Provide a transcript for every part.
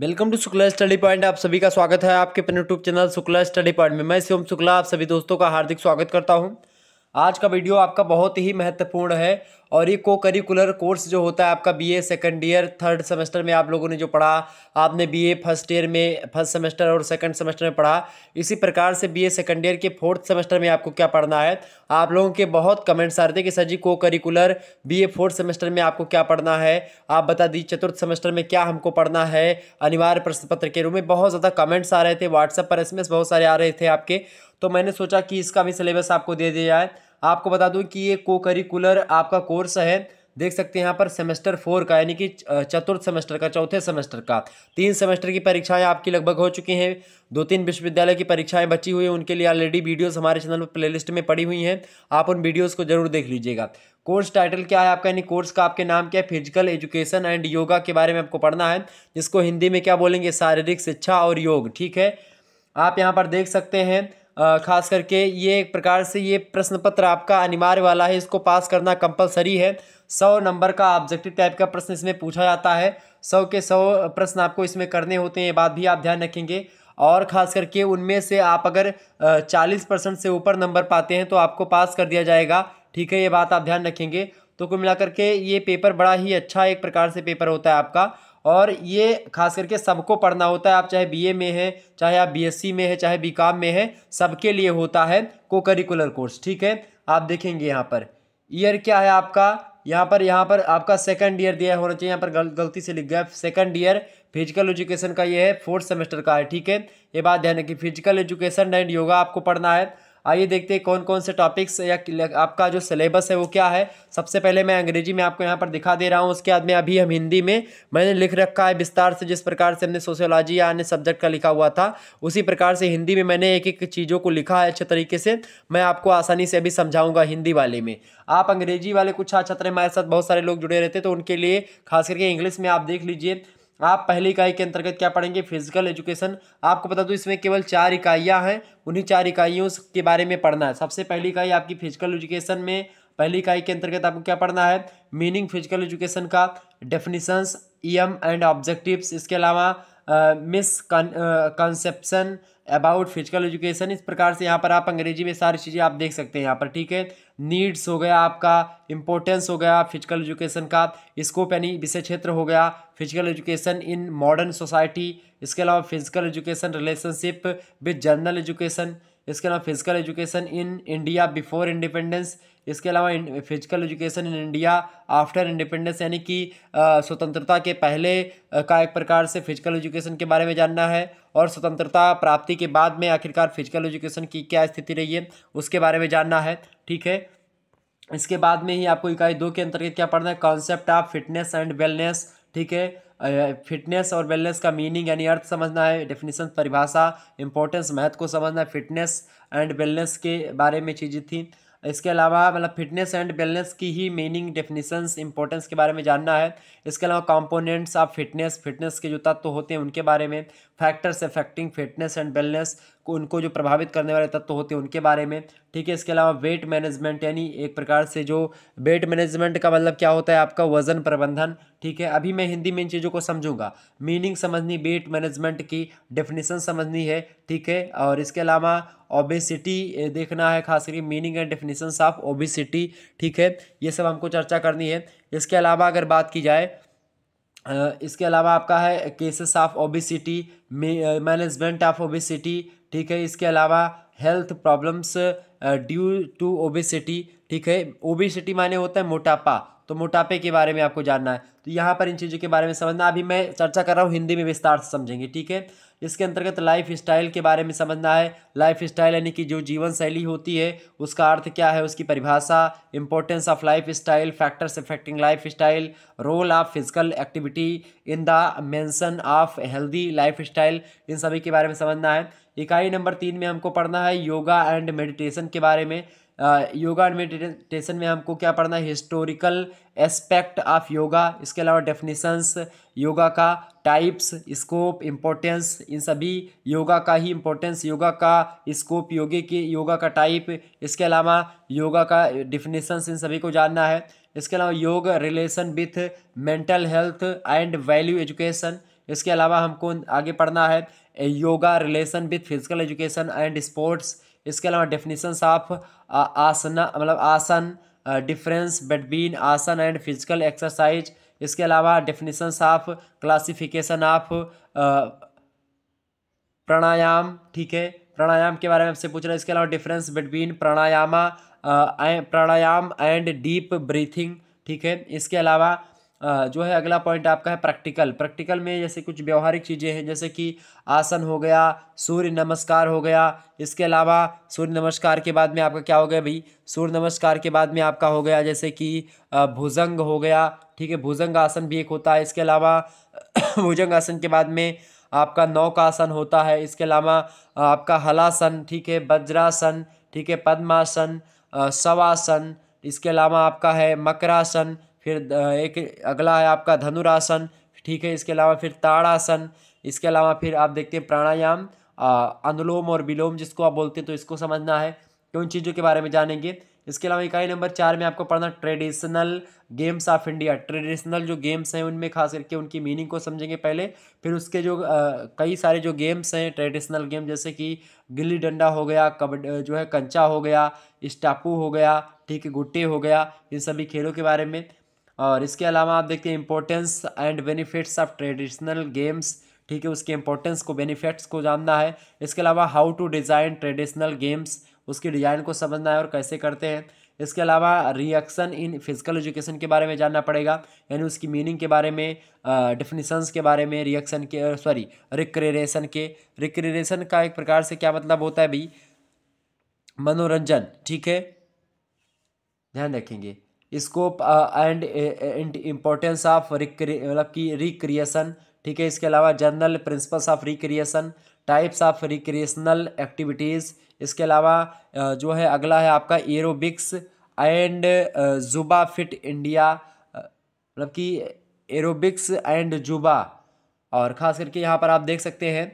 welcome to Shukla Study Point आप सभी का स्वागत है आपके अपने YouTube channel Shukla Study Point में मैं शिवम शुक्ला आप सभी दोस्तों का हार्दिक स्वागत करता हूं आज का वीडियो आपका बहुत ही महत्वपूर्ण है और ये को करिकुलर कोर्स जो होता है आपका BA second year third semester में आप लोगों ने जो पढ़ा आपने बीए फर्स्ट ईयर में फर्स्ट सेमेस्टर और सेकंड सेमेस्टर में पढ़ा इसी प्रकार से बीए सेकंड ईयर के फोर्थ सेमेस्टर में आपको क्या पढ़ना है आप लोगों के बहुत कमेंट्स आ रहे थे कि सर जी को करिकुलर बी फोर्थ सेमेस्टर में आपको क्या पढ़ना है आप बता दी चतुर्थ सेमेस्टर में क्या हमको पढ़ना है अनिवार्य प्रश्न पत्र के रूप में बहुत ज़्यादा कमेंट्स आ रहे थे व्हाट्सएप पर एस बहुत सारे आ रहे थे आपके तो मैंने सोचा कि इसका भी सिलेबस आपको दे दिया जाए आपको बता दूं कि ये को करिकुलर आपका कोर्स है देख सकते हैं यहाँ पर सेमेस्टर फोर का यानी कि चतुर्थ सेमेस्टर का चौथे सेमेस्टर का तीन सेमेस्टर की परीक्षाएं आपकी लगभग हो चुकी हैं दो तीन विश्वविद्यालय की परीक्षाएं बची हुई हैं उनके लिए ऑलरेडी वीडियोस हमारे चैनल पर प्लेलिस्ट में पड़ी हुई हैं आप उन वीडियोस को जरूर देख लीजिएगा कोर्स टाइटल क्या है आपका यानी कोर्स का आपके नाम क्या है फिजिकल एजुकेशन एंड योगा के बारे में आपको पढ़ना है जिसको हिंदी में क्या बोलेंगे शारीरिक शिक्षा और योग ठीक है आप यहाँ पर देख सकते हैं खास करके ये एक प्रकार से ये प्रश्न पत्र आपका अनिवार्य वाला है इसको पास करना कंपलसरी है सौ नंबर का ऑब्जेक्टिव टाइप का प्रश्न इसमें पूछा जाता है सौ के सौ प्रश्न आपको इसमें करने होते हैं ये बात भी आप ध्यान रखेंगे और ख़ास करके उनमें से आप अगर चालीस परसेंट से ऊपर नंबर पाते हैं तो आपको पास कर दिया जाएगा ठीक है ये बात आप ध्यान रखेंगे तो कुल मिलाकर के ये पेपर बड़ा ही अच्छा एक प्रकार से पेपर होता है आपका और ये खास करके सबको पढ़ना होता है आप चाहे बीए में हैं चाहे आप बीएससी में हैं चाहे बीकॉम में हैं सबके लिए होता है को करिकुलर कोर्स ठीक है आप देखेंगे यहाँ पर ईयर क्या है आपका यहाँ पर यहाँ पर आपका सेकंड ईयर दिया होना चाहिए यहाँ पर गल, गलती से लिख गया सेकंड ईयर फिजिकल एजुकेशन का ये है फोर्थ सेमेस्टर का है ठीक है ये बात ध्यान रखिए फिजिकल एजुकेशन एंड योगा आपको पढ़ना है आइए देखते हैं कौन कौन से टॉपिक्स या आपका जो सिलेबस है वो क्या है सबसे पहले मैं अंग्रेजी में आपको यहाँ पर दिखा दे रहा हूँ उसके बाद में अभी हम हिंदी में मैंने लिख रखा है विस्तार से जिस प्रकार से हमने सोशियोलॉजी या अन्य सब्जेक्ट का लिखा हुआ था उसी प्रकार से हिंदी में मैंने एक एक चीज़ों को लिखा है अच्छे तरीके से मैं आपको आसानी से अभी समझाऊँगा हिंदी वाले में आप अंग्रेजी वाले कुछ छात्र हमारे साथ बहुत सारे लोग जुड़े रहते हैं तो उनके लिए खास करके इंग्लिश में आप देख लीजिए आप पहली इकाई के अंतर्गत क्या पढ़ेंगे फिजिकल एजुकेशन आपको बता दूं इसमें केवल चार इकाइयां हैं उन्हीं चार इकाइयों के बारे में पढ़ना है सबसे पहली इकाई आपकी फिजिकल एजुकेशन में पहली इकाई के अंतर्गत आपको क्या पढ़ना है मीनिंग फिजिकल एजुकेशन का डेफिनेशंस ई एम एंड ऑब्जेक्टिव्स इसके अलावा मिसकनसेप्सन अबाउट फिजिकल एजुकेशन इस प्रकार से यहाँ पर आप अंग्रेजी में सारी चीज़ें आप देख सकते हैं यहाँ पर ठीक है नीड्स हो गया आपका इंपॉर्टेंस हो गया फिजिकल एजुकेशन का स्कोप यानी विषय क्षेत्र हो गया physical education in modern society इसके अलावा physical education relationship with general education इसके अलावा physical education in India before independence इसके अलावा physical education in India after independence यानी कि स्वतंत्रता के पहले का एक प्रकार से फिजिकल एजुकेशन के बारे में जानना है और स्वतंत्रता प्राप्ति के बाद में आखिरकार फिजिकल एजुकेशन की क्या स्थिति रही है उसके बारे में जानना है ठीक है इसके बाद में ही आपको इकाई दो के अंतर्गत क्या पढ़ना है concept of fitness and wellness ठीक है फिटनेस और वेलनेस का मीनिंग यानी अर्थ समझना है डेफिनेशन परिभाषा इंपॉर्टेंस महत्व को समझना है फिटनेस एंड वेलनेस के बारे में चीज़ें थी इसके अलावा मतलब फिटनेस एंड वेलनेस की ही मीनिंग डेफिनेशंस इंपॉर्टेंस के बारे में जानना है इसके अलावा कंपोनेंट्स ऑफ फिटनेस फिटनेस के जो तत्व तो होते हैं उनके बारे में factors affecting fitness and wellness उनको जो प्रभावित करने वाले तत्व होते हैं उनके बारे में ठीक है इसके अलावा वेट मैनेजमेंट यानी एक प्रकार से जो वेट मैनेजमेंट का मतलब क्या होता है आपका वजन प्रबंधन ठीक है अभी मैं हिंदी में इन चीज़ों को समझूंगा मीनिंग समझनी वेट मैनेजमेंट की डेफिनेशन समझनी है ठीक है और इसके अलावा ओबेसिटी देखना है खास करके meaning and definition of obesity ठीक है ये सब हमको चर्चा करनी है इसके अलावा अगर बात की जाए इसके अलावा आपका है causes of obesity management of obesity ठीक है इसके अलावा health problems due to obesity ठीक है ओबिसिटी माने होता है मोटापा तो मोटापे के बारे में आपको जानना है तो यहाँ पर इन चीज़ों के बारे में समझना अभी मैं चर्चा कर रहा हूँ हिंदी में विस्तार से समझेंगे ठीक है इसके अंतर्गत लाइफ स्टाइल के बारे में समझना है लाइफ स्टाइल यानी कि जो जीवन शैली होती है उसका अर्थ क्या है उसकी परिभाषा importance of lifestyle factors affecting lifestyle role of physical activity in the maintenance of healthy lifestyle इन सभी के बारे में समझना है इकाई नंबर तीन में हमको पढ़ना है योगा एंड मेडिटेशन के बारे में योगा एंड मेडिटेशन में हमको क्या पढ़ना है हिस्टोरिकल एस्पेक्ट ऑफ योगा इसके अलावा डेफिनेशंस योगा का टाइप्स स्कोप इम्पोर्टेंस इन सभी योगा का ही इम्पोर्टेंस योगा का स्कोप योगे के योगा का टाइप इसके अलावा योगा का डिफिनेशंस इन सभी को जानना है इसके अलावा yoga relation with mental health and value education इसके अलावा हमको आगे पढ़ना है yoga relation with physical education and sports इसके अलावा डेफिनेशंस ऑफ आसना मतलब asana difference uh, between asana and physical exercise इसके अलावा definitions of classification of pranayama ठीक है प्राणायाम के बारे में आपसे पूछ रहा है इसके अलावा difference between pranayama uh, pranayama and deep breathing ठीक है इसके अलावा जो है अगला पॉइंट आपका है प्रैक्टिकल प्रैक्टिकल में जैसे कुछ व्यवहारिक चीज़ें हैं जैसे कि आसन हो गया सूर्य नमस्कार हो गया इसके अलावा सूर्य नमस्कार के बाद में आपका क्या हो गया भाई सूर्य नमस्कार के बाद में आपका हो गया जैसे कि भुजंग हो गया ठीक है भुजंग आसन भी एक होता है इसके अलावा भुजंग आसन के बाद में आपका नौकासन होता है इसके अलावा आपका हलासन ठीक है वज्रासन ठीक है पद्मासन शवासन इसके अलावा आपका है मकरासन फिर एक अगला है आपका धनुरासन ठीक है इसके अलावा फिर ताड़ासन इसके अलावा फिर आप देखते हैं प्राणायाम अनुलोम और विलोम जिसको आप बोलते हैं तो इसको समझना है तो उन चीज़ों के बारे में जानेंगे इसके अलावा इकाई नंबर चार में आपको पढ़ना traditional games of India traditional जो गेम्स हैं उनमें खास करके उनकी मीनिंग को समझेंगे पहले फिर उसके जो आ, कई सारे जो गेम्स हैं ट्रेडिशनल गेम जैसे कि गिल्ली डंडा हो गया कब जो है कंचा हो गया स्टापू हो गया ठीक है गुट्टे हो गया इन सभी खेलों के बारे में और इसके अलावा आप देखते हैं importance and benefits of traditional games ठीक है उसके इंपॉर्टेंस को बेनिफिट्स को जानना है इसके अलावा how to design traditional games उसकी डिज़ाइन को समझना है और कैसे करते हैं इसके अलावा रिएक्शन इन फिजिकल एजुकेशन के बारे में जानना पड़ेगा यानी उसकी मीनिंग के बारे में डिफिनीसन्स के बारे में रिएक्शन के सॉरी रिक्रेरेशन के रिक्रेरेशन का एक प्रकार से क्या मतलब होता है भाई मनोरंजन ठीक है ध्यान रखेंगे scope and importance of recreation मतलब की रिक्रिएशन ठीक है इसके अलावा general principles of recreation types of recreational activities इसके अलावा uh, जो है अगला है आपका aerobics and Zumba Fit India मतलब कि एरोबिक्स एंड जुबा और ख़ास करके यहाँ पर आप देख सकते हैं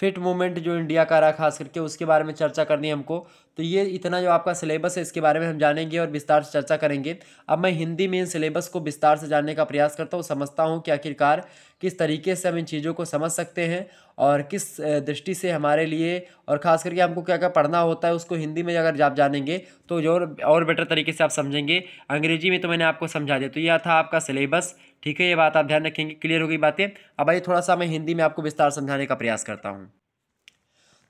फिट मूवमेंट जो इंडिया का रहा खास करके उसके बारे में चर्चा करनी है हमको तो ये इतना जो आपका सिलेबस है इसके बारे में हम जानेंगे और विस्तार से चर्चा करेंगे अब मैं हिंदी में इन सिलेबस को विस्तार से जानने का प्रयास करता हूँ समझता हूँ कि आखिरकार किस तरीके से हम इन चीज़ों को समझ सकते हैं और किस दृष्टि से हमारे लिए और ख़ास करके हमको क्या क्या पढ़ना होता है उसको हिंदी में अगर आप जानेंगे तो जो और बेटर तरीके से आप समझेंगे अंग्रेजी में तो मैंने आपको समझा दिया तो यह था आपका सिलेबस ठीक है ये बात आप ध्यान रखेंगे क्लियर हो गई बातें अब आइए थोड़ा सा मैं हिंदी में आपको विस्तार समझाने का प्रयास करता हूँ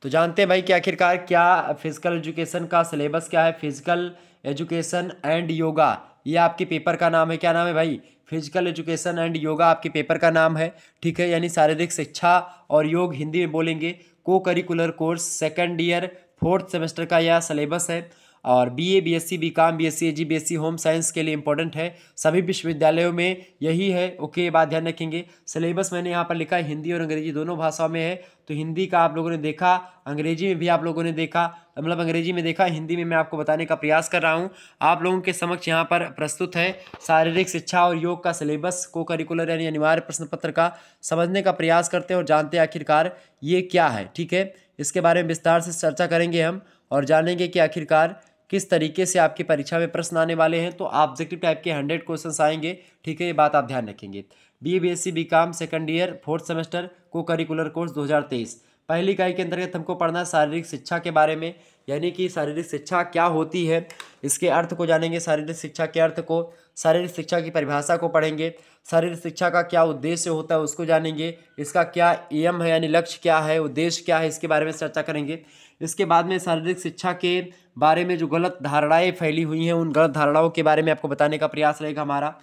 तो जानते हैं भाई कि आखिरकार क्या फिजिकल एजुकेशन का सिलेबस क्या है फिजिकल एजुकेशन एंड योगा ये आपके पेपर का नाम है क्या नाम है भाई फिजिकल एजुकेशन एंड योगा आपके पेपर का नाम है ठीक है यानी शारीरिक शिक्षा और योग हिंदी में बोलेंगे co-curricular course second year fourth semester का यह सिलेबस है और BA BSc BCom BSc AG BSc home science के लिए इंपॉर्टेंट है सभी विश्वविद्यालयों में यही है ओके ये बात ध्यान रखेंगे सिलेबस मैंने यहाँ पर लिखा है हिंदी और अंग्रेजी दोनों भाषाओं में है तो हिंदी का आप लोगों ने देखा अंग्रेजी में भी आप लोगों ने देखा मतलब अंग्रेजी में देखा हिंदी में मैं आपको बताने का प्रयास कर रहा हूँ आप लोगों के समक्ष यहाँ पर प्रस्तुत है शारीरिक शिक्षा और योग का सिलेबस को करिकुलर यानी अनिवार्य प्रश्न पत्र का समझने का प्रयास करते हैं और जानते हैं आखिरकार ये क्या है ठीक है इसके बारे में विस्तार से चर्चा करेंगे हम और जानेंगे कि आखिरकार किस तरीके से आपकी परीक्षा में प्रश्न आने वाले हैं तो ऑब्जेक्टिव टाइप के हंड्रेड क्वेश्चन आएंगे ठीक है ये बात आप ध्यान रखेंगे B B S C B com second year fourth semester co-curricular course 2023 पहली इकाई के अंतर्गत हमको पढ़ना है शारीरिक शिक्षा के बारे में यानी कि शारीरिक शिक्षा क्या होती है इसके अर्थ को जानेंगे शारीरिक शिक्षा के अर्थ को शारीरिक शिक्षा की परिभाषा को पढ़ेंगे शारीरिक शिक्षा का क्या उद्देश्य होता है उसको जानेंगे इसका क्या एम है यानी लक्ष्य क्या है उद्देश्य क्या है इसके बारे में चर्चा करेंगे इसके बाद में शारीरिक शिक्षा के बारे में जो गलत धारणाएँ फैली हुई हैं उन गलत धारणाओं के बारे में आपको बताने का प्रयास रहेगा हमारा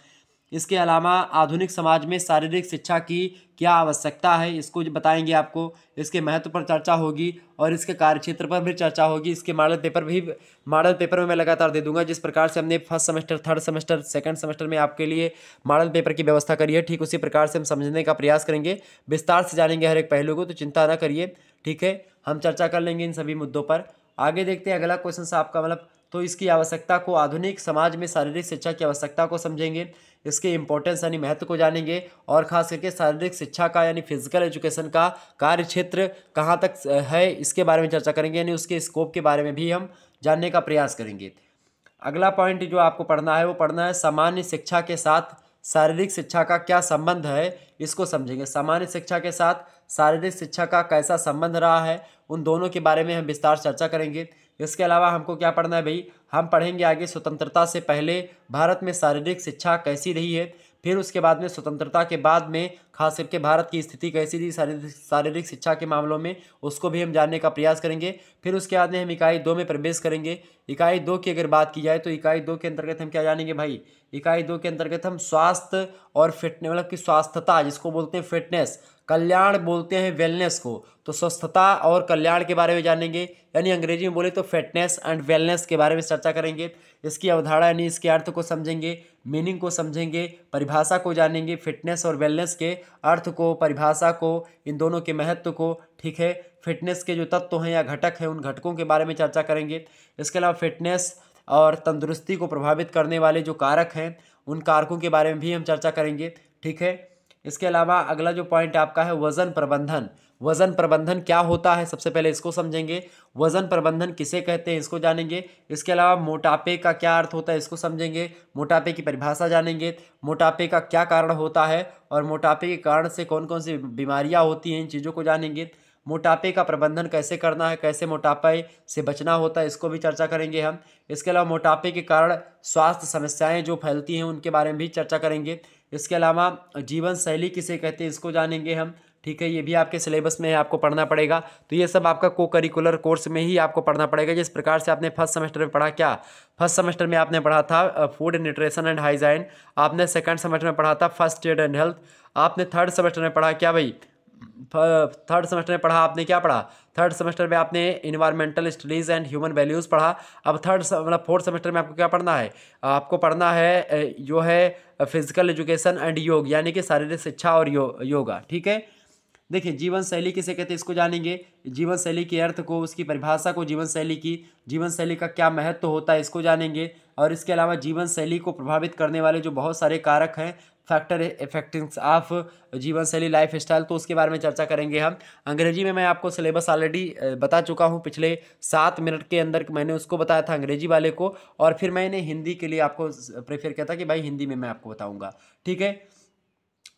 इसके अलावा आधुनिक समाज में शारीरिक शिक्षा की क्या आवश्यकता है इसको बताएंगे आपको इसके महत्व पर चर्चा होगी और इसके कार्यक्षेत्र पर भी चर्चा होगी इसके मॉडल पेपर भी मॉडल पेपर में मैं लगातार दे दूंगा जिस प्रकार से हमने first semester third semester second semester में आपके लिए मॉडल पेपर की व्यवस्था करी है ठीक उसी प्रकार से हम समझने का प्रयास करेंगे विस्तार से जानेंगे हर एक पहलू को तो चिंता ना करिए ठीक है हम चर्चा कर लेंगे इन सभी मुद्दों पर आगे देखते हैं अगला क्वेश्चन आपका मतलब तो इसकी आवश्यकता को आधुनिक समाज में शारीरिक शिक्षा की आवश्यकता को समझेंगे इसके इम्पोर्टेंस यानी महत्व को जानेंगे और खास करके शारीरिक शिक्षा का यानी फिजिकल एजुकेशन का कार्य क्षेत्र कहाँ तक है इसके बारे में चर्चा करेंगे यानी उसके स्कोप के बारे में भी हम जानने का प्रयास करेंगे अगला पॉइंट जो आपको पढ़ना है वो पढ़ना है सामान्य शिक्षा के साथ शारीरिक शिक्षा का क्या संबंध है इसको समझेंगे सामान्य शिक्षा के साथ शारीरिक शिक्षा का कैसा संबंध रहा है उन दोनों के बारे में हम विस्तार चर्चा करेंगे इसके अलावा हमको क्या पढ़ना है भाई हम पढ़ेंगे आगे स्वतंत्रता से पहले भारत में शारीरिक शिक्षा कैसी रही है फिर उसके बाद में स्वतंत्रता के बाद में खास करके भारत की स्थिति कैसी थी शारीरिक शारीरिक शिक्षा के मामलों में उसको भी हम जानने का प्रयास करेंगे फिर उसके बाद में हम इकाई दो में प्रवेश करेंगे इकाई दो की अगर बात की जाए तो इकाई दो के अंतर्गत हम क्या जानेंगे भाई इकाई दो के अंतर्गत हम स्वास्थ्य और फिटनेस मतलब कि स्वास्थ्यता जिसको बोलते हैं फिटनेस कल्याण बोलते हैं वेलनेस को तो स्वस्थता और कल्याण के बारे में जानेंगे यानी अंग्रेजी में बोले तो फिटनेस एंड वेलनेस के बारे में चर्चा करेंगे इसकी अवधारणा यानी इसके अर्थ को समझेंगे मीनिंग को समझेंगे परिभाषा को जानेंगे फिटनेस और वेलनेस के अर्थ को परिभाषा को इन दोनों के महत्व को ठीक है फिटनेस के जो तत्व हैं या घटक हैं उन घटकों के बारे में चर्चा करेंगे इसके अलावा फिटनेस और तंदुरुस्ती को प्रभावित करने वाले जो कारक हैं उन कारकों के बारे में भी हम चर्चा करेंगे ठीक है इसके अलावा अगला जो पॉइंट आपका है वज़न प्रबंधन वज़न प्रबंधन क्या होता है सबसे पहले इसको समझेंगे वज़न प्रबंधन किसे कहते हैं इसको जानेंगे इसके अलावा मोटापे का क्या अर्थ होता है इसको समझेंगे मोटापे की परिभाषा जानेंगे मोटापे का क्या कारण होता है और मोटापे के कारण से कौन कौन सी बीमारियाँ होती हैं इन चीज़ों को जानेंगे मोटापे का प्रबंधन कैसे करना है कैसे मोटापे से बचना होता है इसको भी चर्चा करेंगे हम इसके अलावा मोटापे के कारण स्वास्थ्य समस्याएं जो फैलती हैं उनके बारे में भी चर्चा करेंगे इसके अलावा जीवन शैली किसे कहते हैं इसको जानेंगे हम ठीक है ये भी आपके सिलेबस में है आपको पढ़ना पड़ेगा तो ये सब आपका को करिकुलर कोर्स में ही आपको पढ़ना पड़ेगा जिस प्रकार से आपने फर्स्ट सेमेस्टर में पढ़ा क्या फर्स्ट सेमेस्टर में आपने पढ़ा था फूड न्यूट्रिशन एंड हाइजाइन आपने सेकंड सेमेस्टर में पढ़ा था फर्स्ट एड एंड हेल्थ आपने थर्ड सेमेस्टर में पढ़ा क्या भाई थर्ड सेमेस्टर में पढ़ा आपने क्या पढ़ा थर्ड सेमेस्टर में आपने environmental studies and human values पढ़ा अब थर्ड मतलब फोर्थ सेमेस्टर में आपको क्या पढ़ना है आपको पढ़ना है जो है फिजिकल एजुकेशन एंड योग यानी कि शारीरिक शिक्षा और यो, योगा ठीक है देखिए जीवन शैली किसे कहते हैं इसको जानेंगे जीवन शैली के अर्थ को उसकी परिभाषा को जीवन शैली की जीवन शैली का क्या महत्व तो होता है इसको जानेंगे और इसके अलावा जीवन शैली को प्रभावित करने वाले जो बहुत सारे कारक हैं फैक्टर इफेक्टिंग्स ऑफ जीवन शैली लाइफ स्टाइल तो उसके बारे में चर्चा करेंगे हम अंग्रेजी में मैं आपको सिलेबस ऑलरेडी बता चुका हूँ पिछले सात मिनट के अंदर मैंने उसको बताया था अंग्रेजी वाले को और फिर मैंने हिंदी के लिए आपको प्रेफर किया था कि भाई हिंदी में मैं आपको बताऊँगा ठीक है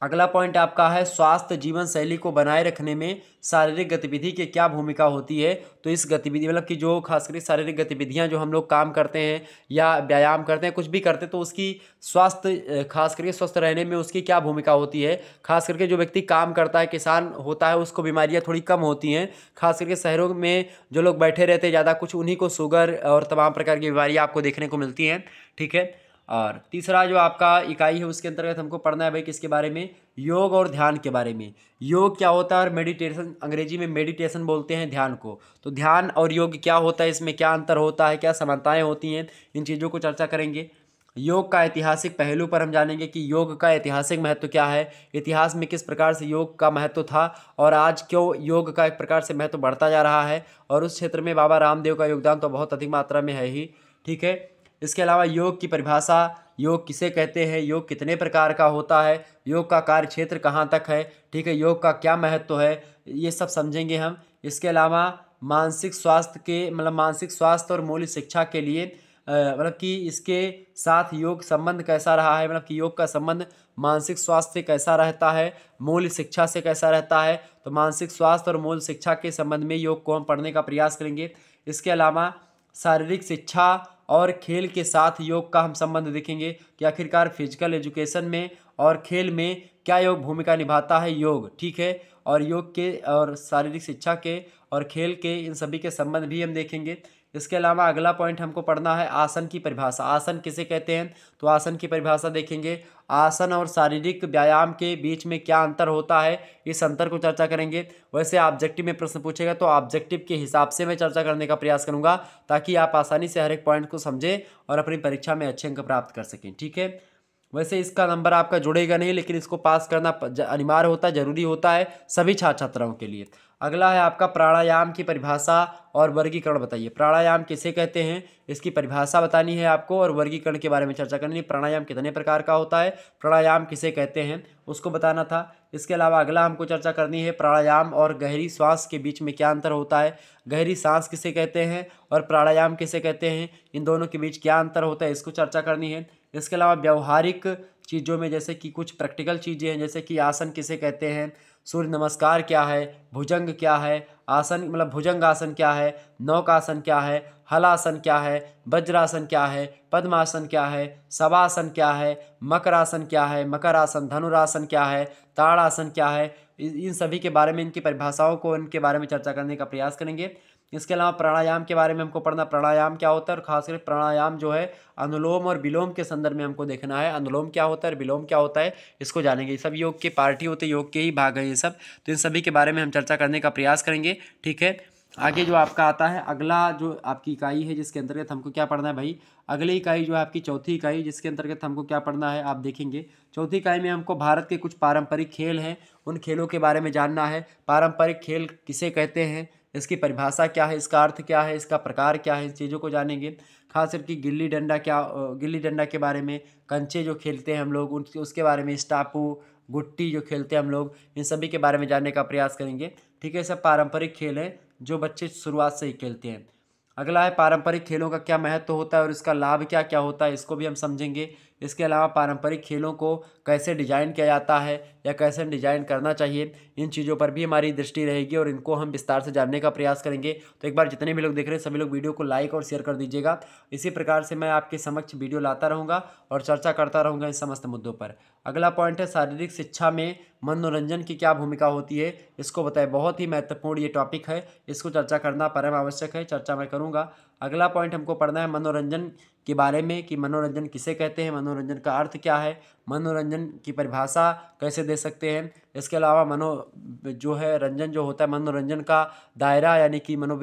अगला पॉइंट आपका है स्वास्थ्य जीवन शैली को बनाए रखने में शारीरिक गतिविधि की क्या भूमिका होती है तो इस गतिविधि मतलब कि जो खास करके शारीरिक गतिविधियां जो हम लोग काम करते हैं या व्यायाम करते हैं कुछ भी करते हैं तो उसकी स्वास्थ्य खास करके स्वस्थ रहने में उसकी क्या भूमिका होती है खास करके जो व्यक्ति काम करता है किसान होता है उसको बीमारियाँ थोड़ी कम होती हैं खास करके शहरों में जो लोग बैठे रहते हैं ज़्यादा कुछ उन्हीं को शुगर और तमाम प्रकार की बीमारियाँ आपको देखने को मिलती हैं ठीक है और तीसरा जो आपका इकाई है उसके अंतर्गत हमको पढ़ना है भाई किसके बारे में योग और ध्यान के बारे में योग क्या होता है और मेडिटेशन अंग्रेजी में मेडिटेशन बोलते हैं ध्यान को तो ध्यान और योग क्या होता है इसमें क्या अंतर होता है क्या समानताएँ होती हैं इन चीज़ों को चर्चा करेंगे योग का ऐतिहासिक पहलू पर हम जानेंगे कि योग का ऐतिहासिक महत्व क्या है इतिहास में किस प्रकार से योग का महत्व था और आज क्यों योग का एक प्रकार से महत्व बढ़ता जा रहा है और उस क्षेत्र में बाबा रामदेव का योगदान तो बहुत अधिक मात्रा में है ही ठीक है इसके अलावा योग की परिभाषा योग किसे कहते हैं योग कितने प्रकार का होता है योग का कार्य क्षेत्र कहाँ तक है ठीक है योग का क्या महत्व है ये सब समझेंगे हम इसके अलावा मानसिक स्वास्थ्य के मतलब मानसिक स्वास्थ्य और मूल्य शिक्षा के लिए मतलब कि इसके साथ योग संबंध कैसा रहा है मतलब कि योग का संबंध मानसिक स्वास्थ्य से कैसा रहता है मूल शिक्षा से कैसा रहता है तो मानसिक स्वास्थ्य और मूल शिक्षा के संबंध में योग को हम पढ़ने का प्रयास करेंगे इसके अलावा शारीरिक शिक्षा और खेल के साथ योग का हम संबंध देखेंगे कि आखिरकार फिजिकल एजुकेशन में और खेल में क्या योग भूमिका निभाता है योग ठीक है और योग के और शारीरिक शिक्षा के और खेल के इन सभी के संबंध भी हम देखेंगे इसके अलावा अगला पॉइंट हमको पढ़ना है आसन की परिभाषा आसन किसे कहते हैं तो आसन की परिभाषा देखेंगे आसन और शारीरिक व्यायाम के बीच में क्या अंतर होता है इस अंतर को चर्चा करेंगे वैसे ऑब्जेक्टिव में प्रश्न पूछेगा तो ऑब्जेक्टिव के हिसाब से मैं चर्चा करने का प्रयास करूँगा ताकि आप आसानी से हर एक पॉइंट को समझें और अपनी परीक्षा में अच्छे अंक प्राप्त कर सकें ठीक है वैसे इसका नंबर आपका जुड़ेगा नहीं लेकिन इसको पास करना अनिवार्य होता है जरूरी होता है सभी छात्र छात्राओं के लिए अगला है आपका प्राणायाम की परिभाषा और वर्गीकरण बताइए प्राणायाम किसे कहते हैं इसकी परिभाषा बतानी है आपको और वर्गीकरण के बारे में चर्चा करनी है प्राणायाम कितने प्रकार का होता है प्राणायाम किसे कहते हैं उसको बताना था इसके अलावा अगला हमको चर्चा करनी है प्राणायाम और गहरी श्वास के बीच में क्या अंतर होता है गहरी सांस किसे कहते हैं और प्राणायाम किसे कहते हैं इन दोनों के बीच क्या अंतर होता है इसको चर्चा करनी है इसके अलावा व्यवहारिक चीज़ों में जैसे कि कुछ प्रैक्टिकल चीज़ें हैं जैसे कि आसन किसे कहते हैं सूर्य नमस्कार क्या है भुजंग क्या है आसन मतलब भुजंग आसन क्या है नौकासन क्या है हलासन क्या है वज्रासन क्या है पद्मासन क्या है सवासन क्या है मकरासन क्या है मकरासन धनुरासन क्या है ताड़ आसन क्या है इन सभी के बारे में इनकी परिभाषाओं को इनके बारे में चर्चा करने का प्रयास करेंगे इसके अलावा प्राणायाम के बारे में हमको पढ़ना प्राणायाम क्या होता है और खासकर प्राणायाम जो है अनुलोम और विलोम के संदर्भ में हमको देखना है अनुलोम क्या होता है और विलोम क्या होता है इसको जानेंगे सब योग के पार्टी होते योग के ही भाग हैं ये सब तो इन सभी के बारे में हम चर्चा करने का प्रयास करेंगे ठीक है आगे जो आपका आता है अगला जो आपकी इकाई है जिसके अंतर्गत हमको क्या पढ़ना है भाई अगली इकाई जो है आपकी चौथी इकाई जिसके अंतर्गत हमको क्या पढ़ना है आप देखेंगे चौथी इकाई में हमको भारत के कुछ पारंपरिक खेल हैं उन खेलों के बारे में जानना है पारंपरिक खेल किसे कहते हैं इसकी परिभाषा क्या है इसका अर्थ क्या है इसका प्रकार क्या है इन चीज़ों को जानेंगे खास करके गिल्ली डंडा क्या गिल्ली डंडा के बारे में कंचे जो खेलते हैं हम लोग उन उसके बारे में स्टापू गुट्टी जो खेलते हैं हम लोग इन सभी के बारे में जानने का प्रयास करेंगे ठीक है सब पारंपरिक खेल हैं जो बच्चे शुरुआत से ही खेलते हैं अगला है पारंपरिक खेलों का क्या महत्व तो होता है और इसका लाभ क्या क्या होता है इसको भी हम समझेंगे इसके अलावा पारंपरिक खेलों को कैसे डिजाइन किया जाता है या कैसे डिजाइन करना चाहिए इन चीज़ों पर भी हमारी दृष्टि रहेगी और इनको हम विस्तार से जानने का प्रयास करेंगे तो एक बार जितने भी लोग देख रहे हैं सभी लोग वीडियो को लाइक और शेयर कर दीजिएगा इसी प्रकार से मैं आपके समक्ष वीडियो लाता रहूँगा और चर्चा करता रहूँगा इन समस्त मुद्दों पर अगला पॉइंट है शारीरिक शिक्षा में मनोरंजन की क्या भूमिका होती है इसको बताए बहुत ही महत्वपूर्ण ये टॉपिक है इसको चर्चा करना परम आवश्यक है चर्चा मैं करूँगा अगला पॉइंट हमको पढ़ना है मनोरंजन के बारे में कि मनोरंजन किसे कहते हैं मनोरंजन का अर्थ क्या है मनोरंजन की परिभाषा कैसे दे सकते हैं इसके अलावा मनो जो है रंजन जो होता है मनोरंजन का दायरा यानी कि मनो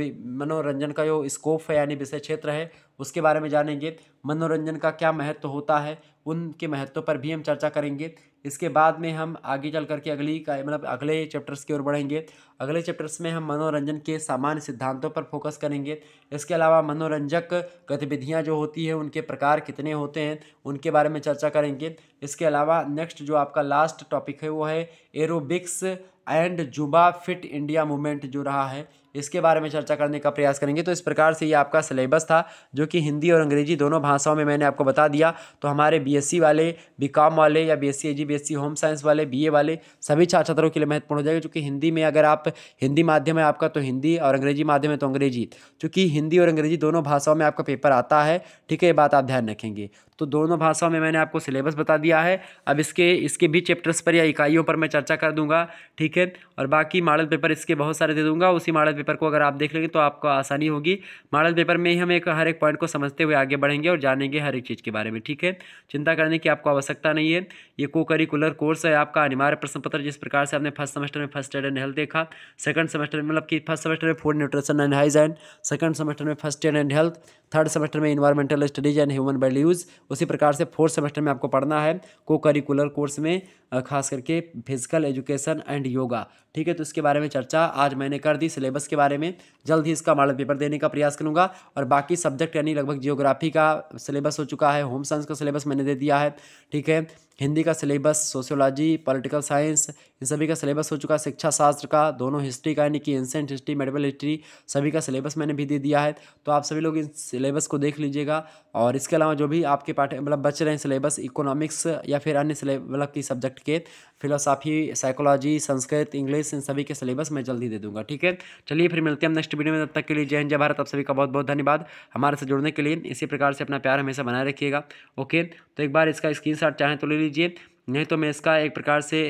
मनोरंजन का जो स्कोप है यानी विषय क्षेत्र है उसके बारे में जानेंगे मनोरंजन का क्या महत्व होता है उनके महत्व पर भी हम चर्चा करेंगे इसके बाद में हम आगे चल करके अगली मतलब अगले चैप्टर्स की ओर बढ़ेंगे अगले चैप्टर्स में हम मनोरंजन के सामान्य सिद्धांतों पर फोकस करेंगे इसके अलावा मनोरंजक गतिविधियां जो होती हैं उनके प्रकार कितने होते हैं उनके बारे में चर्चा करेंगे इसके अलावा नेक्स्ट जो आपका लास्ट टॉपिक है वो है aerobics and Zumba Fit India movement जो रहा है इसके बारे में चर्चा करने का प्रयास करेंगे तो इस प्रकार से ये आपका सिलेबस था जो कि हिंदी और अंग्रेजी दोनों भाषाओं में मैंने आपको बता दिया तो हमारे बीएससी वाले बीकॉम वाले या BSc AG BSc home science वाले बीए वाले सभी छात्र छात्रों के लिए महत्वपूर्ण हो जाएगा चूँकि हिंदी में अगर आप हिंदी माध्यम है आपका तो हिंदी और अंग्रेजी माध्यम है तो अंग्रेजी चूँकि हिंदी और अंग्रेजी दोनों भाषाओं में आपका पेपर आता है ठीक है ये बात आप ध्यान रखेंगे तो दोनों भाषाओं में मैंने आपको सिलेबस बता दिया है अब इसके इसके भी चैप्टर्स पर या इकाइयों पर मैं चर्चा कर दूंगा ठीक है और बाकी मॉडल पेपर इसके बहुत सारे दे दूंगा उसी मॉडल पेपर को अगर आप देख लेंगे तो आपको आसानी होगी मॉडल पेपर में ही हम एक हर एक पॉइंट को समझते हुए आगे बढ़ेंगे और जानेंगे हर एक चीज़ के बारे में ठीक है चिंता करने की आपको आवश्यकता नहीं है ये को करिकुलर कोर्स है आपका अनिवार्य प्रश्न पत्र जिस प्रकार से आपने फर्स्ट सेमेस्टर में फर्स्ट एड एंड हेल्थ देखा सेकंड सेमेस्टर में मतलब कि फर्स्ट सेमेस्टर में food nutrition and hygiene and second semester में first aid and health third semester में environmental studies and human values उसी प्रकार से फोर्थ सेमेस्टर में आपको पढ़ना है को करिकुलर कोर्स में खास करके फिजिकल एजुकेशन एंड योगा ठीक है तो इसके बारे में चर्चा आज मैंने कर दी सिलेबस के बारे में जल्द ही इसका मॉडल पेपर देने का प्रयास करूँगा और बाकी सब्जेक्ट यानी लगभग जियोग्राफी का सिलेबस हो चुका है होम साइंस का सिलेबस मैंने दे दिया है ठीक है हिंदी का सिलेबस सोशियोलॉजी पॉलिटिकल साइंस इन सभी का सिलेबस हो चुका है शिक्षा शास्त्र का दोनों हिस्ट्री का यानी कि एंसेंट हिस्ट्री मेडिकल हिस्ट्री सभी का सिलेबस मैंने भी दे दिया है तो आप सभी लोग इन सिलेबस को देख लीजिएगा और इसके अलावा जो भी आपके पाठ मतलब बच रहे हैं सिलेबस इकोनॉमिक्स या फिर अन्य सिलेबस की सब्जेक्ट के फिलोसॉफी साइकोलॉजी संस्कृत इंग्लिश इन सभी के सिलेबस मैं जल्दी दे दूंगा ठीक है चलिए फिर मिलते हैं नेक्स्ट वीडियो में तब तक के लिए जय हिंद जय भारत आप सभी का बहुत बहुत धन्यवाद हमारे से जुड़ने के लिए इसी प्रकार से अपना प्यार हमेशा बनाए रखिएगा ओके तो एक बार इसका स्क्रीन चाहें तो ले लीजिए नहीं तो मैं इसका एक प्रकार से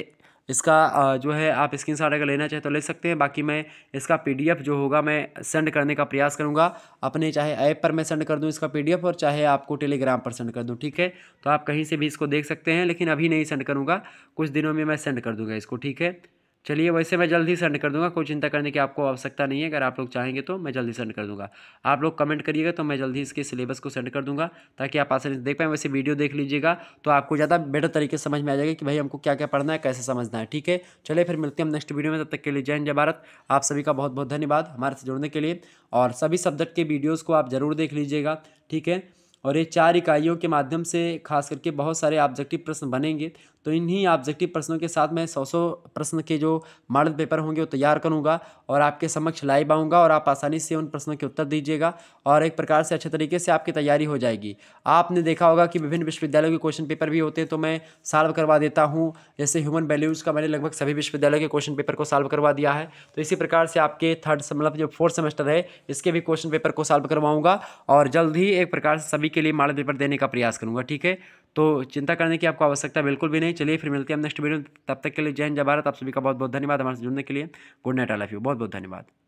इसका जो है आप स्क्रीन शॉट अगर लेना चाहें तो ले सकते हैं बाकी मैं इसका पीडीएफ जो होगा मैं सेंड करने का प्रयास करूँगा अपने चाहे ऐप पर मैं सेंड कर दूँ इसका पीडीएफ और चाहे आपको टेलीग्राम पर सेंड कर दूँ ठीक है तो आप कहीं से भी इसको देख सकते हैं लेकिन अभी नहीं सेंड करूँगा कुछ दिनों में मैं सेंड कर दूँगा इसको ठीक है चलिए वैसे मैं जल्द ही सेंड कर दूंगा कोई चिंता करने की आपको आवश्यकता नहीं है अगर आप लोग चाहेंगे तो मैं जल्दी सेंड कर दूंगा आप लोग कमेंट करिएगा तो मैं जल्दी इसके सिलेबस को सेंड कर दूंगा ताकि आप आसानी से देख पाएँ वैसे वीडियो देख लीजिएगा तो आपको ज़्यादा बेटर तरीके से समझ में आ जाएगा कि भाई हमको क्या क्या पढ़ना है कैसे समझना है ठीक है चलिए फिर मिलते हैं हम नेक्स्ट वीडियो में तब तक के लिए जय जय भारत आप सभी का बहुत बहुत धन्यवाद हमारे से जुड़ने के लिए और सभी सब्जेक्ट के वीडियोज़ को आप ज़रूर देख लीजिएगा ठीक है और ये चार इकाइयों के माध्यम से खास करके बहुत सारे ऑब्जेक्टिव प्रश्न बनेंगे तो इन्हीं ऑब्जेक्टिव प्रश्नों के साथ मैं सौ सौ प्रश्न के जो मॉडल पेपर होंगे वो तैयार करूँगा और आपके समक्ष लाइव आऊँगा और आप आसानी से उन प्रश्नों के उत्तर दीजिएगा और एक प्रकार से अच्छे तरीके से आपकी तैयारी हो जाएगी आपने देखा होगा कि विभिन्न विश्वविद्यालयों के क्वेश्चन पेपर भी होते हैं तो मैं सॉल्व करवा देता हूँ जैसे ह्यूमन वैल्यूज़ का मैंने लगभग सभी विश्वविद्यालयों के क्वेश्चन पेपर को सॉल्व करवा दिया है तो इसी प्रकार से आपके थर्ड मतलब जो फोर्थ सेमेस्टर है इसके भी क्वेश्चन पेपर को सॉल्व करवाऊँगा और जल्द ही एक प्रकार से सभी सभी के लिए मॉडल पेपर देने का प्रयास करूँगा ठीक है तो चिंता करने की आपको आवश्यकता बिल्कुल भी नहीं चलिए फिर मिलते हैं नेक्स्ट वीडियो तब तक के लिए जय हिंद जय भारत आप सभी का बहुत बहुत धन्यवाद हमारे जुड़ने के लिए good night I love you बहुत बहुत धन्यवाद